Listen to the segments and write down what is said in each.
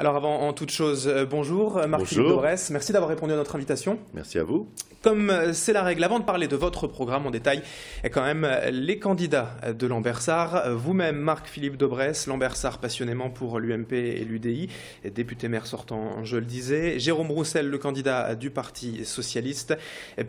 Alors avant, en toute chose, euh, bonjour euh, Marc philippe Dorès, merci d'avoir répondu à notre invitation. Merci à vous. Comme euh, c'est la règle, avant de parler de votre programme en détail, eh, quand même les candidats de Lambersard, vous-même Marc-Philippe Dobresse, Lambersard, passionnément pour l'UMP et l'UDI, député maire sortant, je le disais, Jérôme Roussel, le candidat du Parti Socialiste,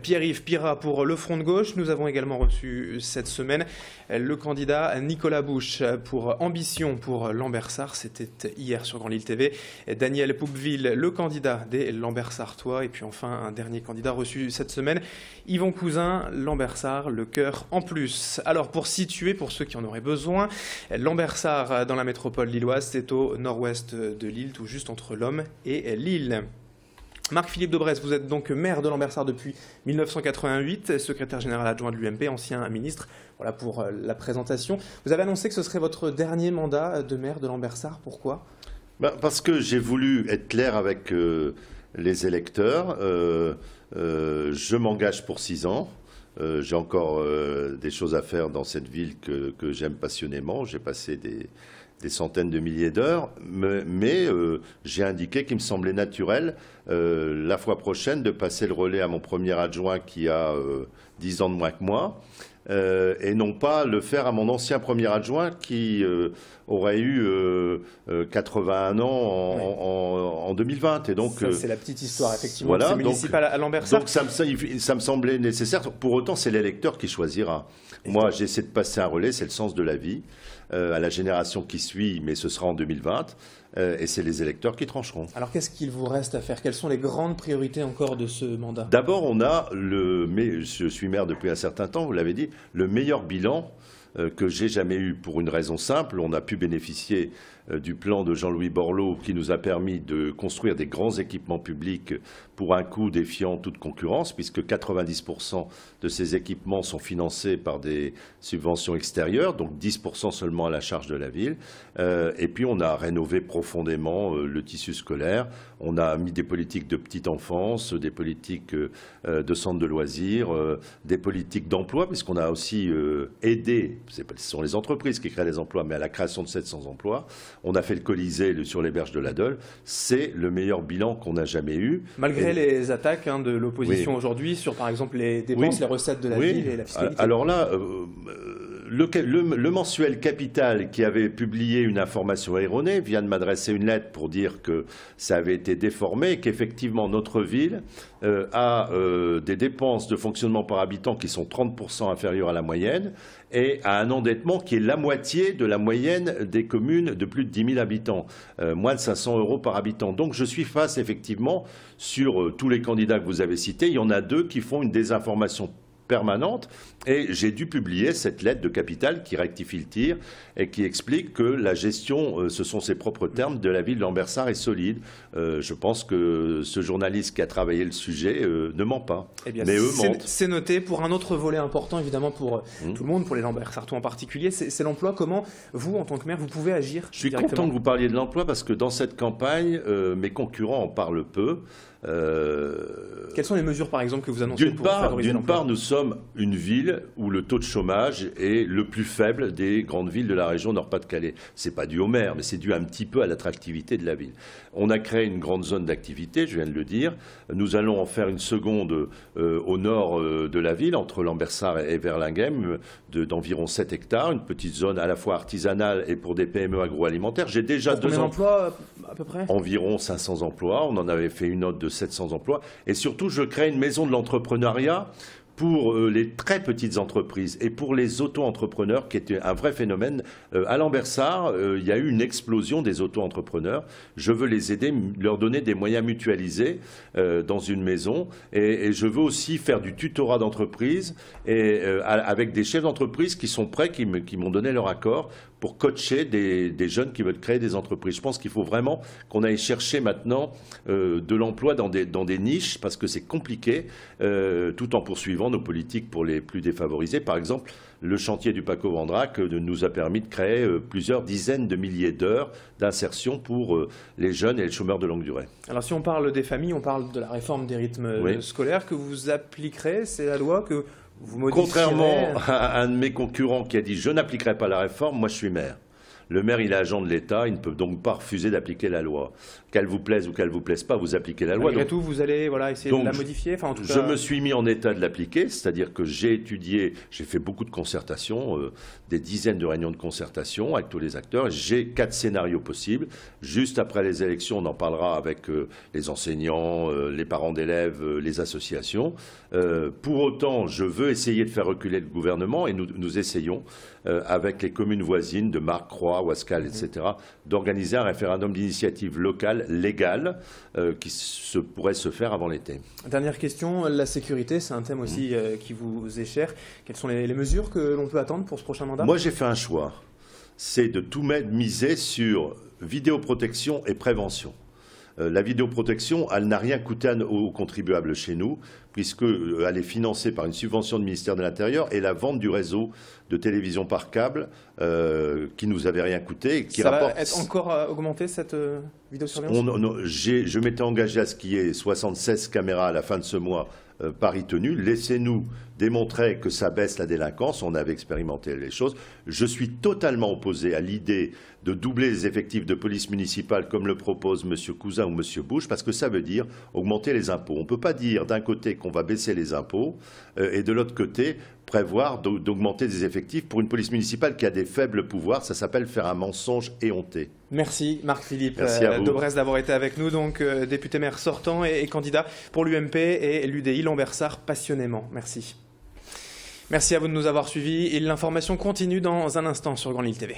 Pierre-Yves Pirat pour le Front de Gauche, nous avons également reçu cette semaine le candidat Nicolas Bouche pour Ambition pour Lambersard, c'était hier sur Grand Lille TV. Daniel Poupeville, le candidat des Lambersartois, Et puis enfin, un dernier candidat reçu cette semaine, Yvon Cousin, lambert le cœur en plus. Alors pour situer, pour ceux qui en auraient besoin, lambert euh, dans la métropole lilloise, c'est au nord-ouest de l'île, tout juste entre l'homme et Lille. Marc-Philippe Dobrez, vous êtes donc maire de Lambersart depuis 1988, secrétaire général adjoint de l'UMP, ancien ministre. Voilà pour euh, la présentation. Vous avez annoncé que ce serait votre dernier mandat de maire de Lambersart. Pourquoi ben, parce que j'ai voulu être clair avec euh, les électeurs. Euh, euh, je m'engage pour six ans. j'ai encore des choses à faire dans cette ville que, j'aime passionnément. J'ai passé des, centaines de milliers d'heures, mais, j'ai indiqué qu'il me semblait naturel la fois prochaine de passer le relais à mon premier adjoint qui a dix ans de moins que moi euh, et non pas le faire à mon ancien premier adjoint qui euh, aurait eu 81 euh, ans en, 2020. Et donc c'est la petite histoire effectivement. Voilà, municipal à Lambert. Donc ça me, semblait nécessaire. Pour autant, c'est l'électeur qui choisira. Moi, j'essaie de passer un relais, c'est le sens de la vie à la génération qui suit, mais ce sera en 2020. et c'est les électeurs qui trancheront. Alors qu'est-ce qu'il vous reste à faire Quelles sont les grandes priorités encore de ce mandat D'abord, on a le. Mais je suis maire depuis un certain temps, vous l'avez dit le meilleur bilan euh, que j'ai jamais eu pour une raison simple. On a pu bénéficier euh, du plan de Jean-Louis Borloo qui nous a permis de construire des grands équipements publics pour un coût défiant toute concurrence, puisque 90% de ces équipements sont financés par des subventions extérieures, donc 10% seulement à la charge de la ville. Euh, et puis on a rénové profondément euh, le tissu scolaire, on a mis des politiques de petite enfance, des politiques de centres de loisirs, des politiques d'emploi, puisqu'on a aussi aidé, ce sont les entreprises qui créent des emplois, mais à la création de 700 emplois on a fait le Colisée sur les berges de la C'est le meilleur bilan qu'on a jamais eu. Malgré les attaques hein, de l'opposition aujourd'hui sur, par exemple, les dépenses, les recettes de la ville et la fiscalité. Alors là, euh, euh, le, mensuel Capital, qui avait publié une information erronée, vient de m'adresser une lettre pour dire que ça avait été déformé et qu'effectivement notre ville euh, a euh, des dépenses de fonctionnement par habitant qui sont 30% inférieures à la moyenne et a un endettement qui est la moitié de la moyenne des communes de plus de 10 000 habitants, euh, moins de 500 euros par habitant. Donc je suis face effectivement sur tous les candidats que vous avez cités, il y en a deux qui font une désinformation permanente. Et j'ai dû publier cette lettre de Capital qui rectifie le tir et qui explique que la gestion, euh, ce sont ses propres termes, de la ville Lambert-Sartre est solide. Euh, je pense que ce journaliste qui a travaillé le sujet euh, ne ment pas. Eh Mais eux mentent. C'est noté pour un autre volet important, évidemment, pour hum. tout le monde, pour les tout en particulier, c'est l'emploi. Comment vous, en tant que maire, vous pouvez agir Je suis content que vous parliez de l'emploi parce que dans cette campagne, mes concurrents en parlent peu. Euh, Quelles sont les mesures, par exemple, que vous annoncez D'une part, nous sommes une ville où le taux de chômage est le plus faible des grandes villes de la région Nord-Pas-de-Calais. Ce n'est pas dû au maire, mais c'est dû un petit peu à l'attractivité de la ville. On a créé une grande zone d'activité, je viens de le dire. Nous allons en faire une seconde euh, au nord euh, de la ville, entre Lambersart et Verlinghem, d'environ 7 hectares, une petite zone à la fois artisanale et pour des PME agroalimentaires. J'ai déjà deux emplois à peu près Environ 500 emplois. On en avait fait une note de 700 emplois. Et surtout, je crée une maison de l'entrepreneuriat pour euh, les très petites entreprises et pour les auto-entrepreneurs, qui était un vrai phénomène. Euh, à Lambersart, euh, il y a eu une explosion des auto-entrepreneurs. Je veux les aider, leur donner des moyens mutualisés dans une maison. Et, je veux aussi faire du tutorat d'entreprise et avec des chefs d'entreprise qui sont prêts, qui m'ont donné leur accord pour coacher des, jeunes qui veulent créer des entreprises. Je pense qu'il faut vraiment qu'on aille chercher maintenant de l'emploi dans dans des niches, parce que c'est compliqué, tout en poursuivant nos politiques pour les plus défavorisés. Par exemple, le chantier du Paco Vendrac euh, nous a permis de créer euh, plusieurs dizaines de milliers d'heures d'insertion pour euh, les jeunes et les chômeurs de longue durée. Alors si on parle des familles, on parle de la réforme des rythmes scolaires que vous appliquerez. C'est la loi que vous Contrairement à un de mes concurrents qui a dit « je n'appliquerai pas la réforme, moi je suis maire ». Le maire, il est agent de l'État, il ne peut donc pas refuser d'appliquer la loi. Qu'elle vous plaise ou qu'elle ne vous plaise pas, vous appliquez la loi. Malgré tout, vous allez essayer de la modifier Je me suis mis en état de l'appliquer, c'est-à-dire que j'ai étudié, j'ai fait beaucoup de concertations, euh, des dizaines de réunions de concertation avec tous les acteurs. J'ai quatre scénarios possibles. Juste après les élections, on en parlera avec euh, les enseignants, euh, les parents d'élèves, les associations. pour autant, je veux essayer de faire reculer le gouvernement et nous, nous essayons avec les communes voisines de Marc-Croix, Wascal, etc., d'organiser un référendum d'initiative locale, légale, euh, qui se, pourrait se faire avant l'été. Dernière question, la sécurité, c'est un thème aussi mm. euh, qui vous est cher. Quelles sont les, mesures que l'on peut attendre pour ce prochain mandat Moi, j'ai fait un choix. C'est de tout mettre, miser sur vidéoprotection et prévention. Euh, la vidéoprotection, elle n'a rien coûté aux contribuables chez nous, puisqu'elle euh, est financée par une subvention du ministère de l'Intérieur et la vente du réseau de télévision par câble euh, qui nous avait rien coûté. Et qui Ça va encore augmenté cette vidéosurveillance Je m'étais engagé à ce qu'il y ait 76 caméras à la fin de ce mois euh, Paris tenu, laissez-nous démontrer que ça baisse la délinquance, on avait expérimenté les choses. Je suis totalement opposé à l'idée de doubler les effectifs de police municipale comme le propose M. Cousin ou M. Bouche, parce que ça veut dire augmenter les impôts. On ne peut pas dire d'un côté qu'on va baisser les impôts euh, et de l'autre côté prévoir d'augmenter des effectifs pour une police municipale qui a des faibles pouvoirs. Ça s'appelle faire un mensonge éhonté. Merci Marc-Philippe euh, Dobrez d'avoir été avec nous, donc euh, député maire sortant et, candidat pour l'UMP et l'UDI Lambersart passionnément. Merci. Merci à vous de nous avoir suivis et l'information continue dans un instant sur Grand Lille TV.